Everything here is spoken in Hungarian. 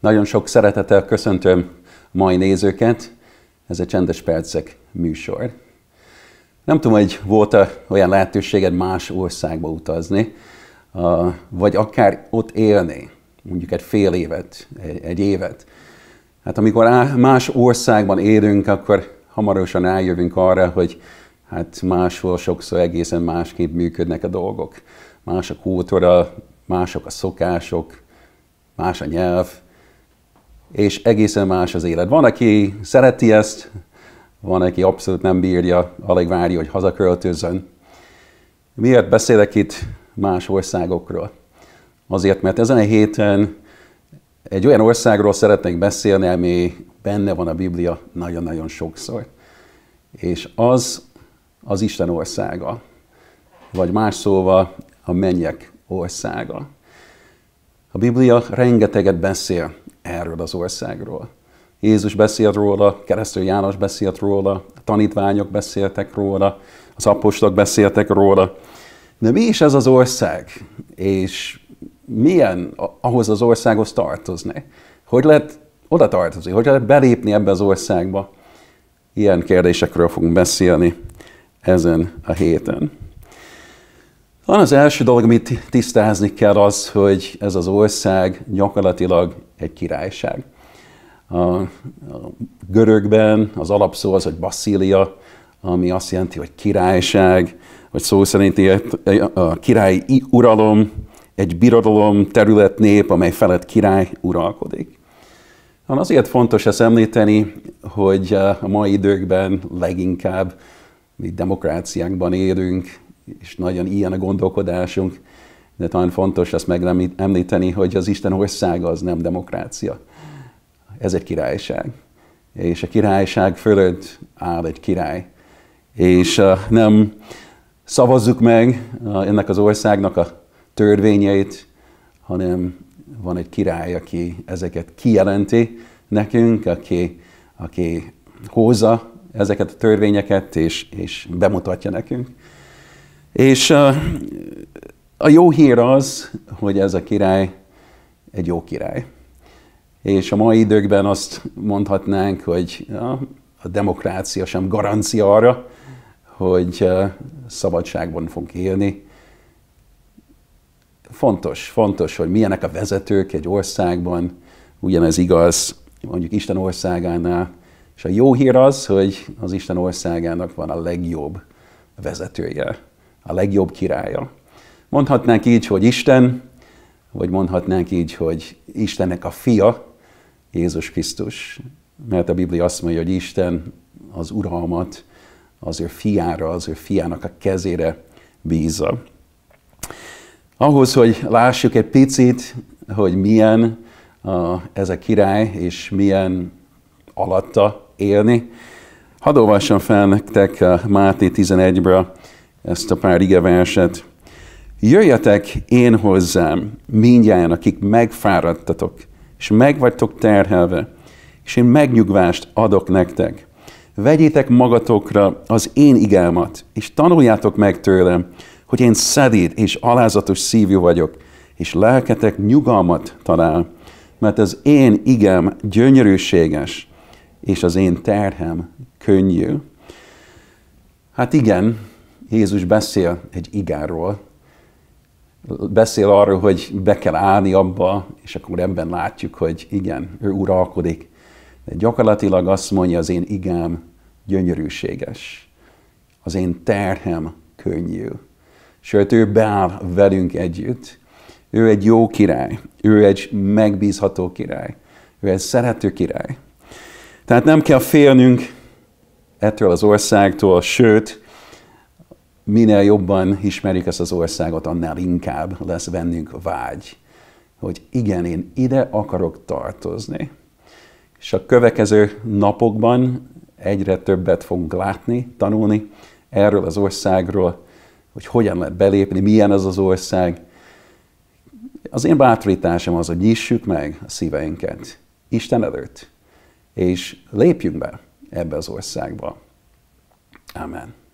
Nagyon sok szeretettel köszöntöm mai nézőket. Ez egy Csendes Percek műsor. Nem tudom, hogy volt-e olyan lehetőséged más országba utazni, vagy akár ott élni, mondjuk egy fél évet, egy évet. Hát amikor más országban élünk, akkor hamarosan eljövünk arra, hogy hát máshol sokszor egészen másképp működnek a dolgok. Más a kultúra, mások a szokások, más a nyelv, és egészen más az élet. Van, aki szereti ezt, van, aki abszolút nem bírja, alig várja, hogy hazaköltözön. Miért beszélek itt más országokról? Azért, mert ezen a héten egy olyan országról szeretnék beszélni, ami benne van a Biblia nagyon-nagyon sokszor. És az az Isten országa, vagy más szóval a mennyek országa. A Biblia rengeteget beszél erről az országról. Jézus beszélt róla, keresztül János beszélt róla, a tanítványok beszéltek róla, az apostolok beszéltek róla. De mi is ez az ország, és milyen ahhoz az országhoz tartozni? Hogy lehet oda tartozni? Hogy lehet belépni ebbe az országba? Ilyen kérdésekről fogunk beszélni ezen a héten. Van az első dolog, amit tisztázni kell az, hogy ez az ország gyakorlatilag egy királyság. A, a görögben az alapszó az, hogy basszília, ami azt jelenti, hogy királyság, vagy szó szerint ilyet, a királyi uralom, egy birodalom, terület, nép, amely felett király uralkodik. Azért fontos ezt említeni, hogy eh, a mai időkben leginkább mi demokráciákban élünk, és nagyon ilyen a gondolkodásunk, de talán fontos azt megemlíteni, hogy az Isten országa az nem demokrácia. Ez egy királyság. És a királyság fölött áll egy király. És nem szavazzuk meg ennek az országnak a törvényeit, hanem van egy király, aki ezeket kijelenti nekünk, aki, aki hozza ezeket a törvényeket, és, és bemutatja nekünk. És uh, a jó hír az, hogy ez a király egy jó király. És a mai időkben azt mondhatnánk, hogy a demokrácia sem garancia arra, hogy eh, szabadságban fog élni. Fontos, fontos, hogy milyenek a vezetők egy országban, ugyanez igaz mondjuk Isten országánál. És a jó hír az, hogy az Isten országának van a legjobb vezetője, a legjobb királya. Mondhatnánk így, hogy Isten, vagy mondhatnánk így, hogy Istennek a fia, Jézus Krisztus, mert a Biblia azt mondja, hogy Isten az uralmat az ő fiára, az ő fiának a kezére bízza. Ahhoz, hogy lássuk egy picit, hogy milyen a, ez a király, és milyen alatta élni, hadd olvassam fel nektek eh, Máté 11-ből ezt a pár igeverset. verset. Jöjjetek én hozzám, mindjárt, akik megfáradtatok, és megvagytok terhelve, és én megnyugvást adok nektek. Vegyétek magatokra az én igámat, és tanuljátok meg tőlem, hogy én szedít és alázatos szívű vagyok, és lelketek nyugalmat talál, mert az én igem gyönyörűséges, és az én terhem könnyű. Hát igen, Jézus beszél egy igáról, beszél arról, hogy be kell állni abba, és akkor ebben látjuk, hogy igen, ő uralkodik. De gyakorlatilag azt mondja, az én igám gyönyörűséges, az én terhem könnyű. Sőt, ő beáll velünk együtt. Ő egy jó király, ő egy megbízható király, ő egy szerető király. Tehát nem kell félnünk ettől az országtól, sőt, minél jobban ismerjük ezt az országot, annál inkább lesz bennünk vágy, hogy igen, én ide akarok tartozni. És a következő napokban egyre többet fogunk látni, tanulni erről az országról, hogy hogyan lehet belépni, milyen az az ország. Az én bátorításom az, hogy nyissuk meg a szíveinket Isten előtt, és lépjünk be ebbe az országba. Amen.